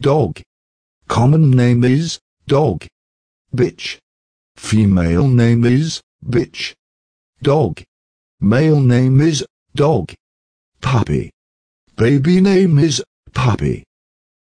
Dog. Common name is, dog. Bitch. Female name is, bitch. Dog. Male name is, dog. Puppy. Baby name is, puppy.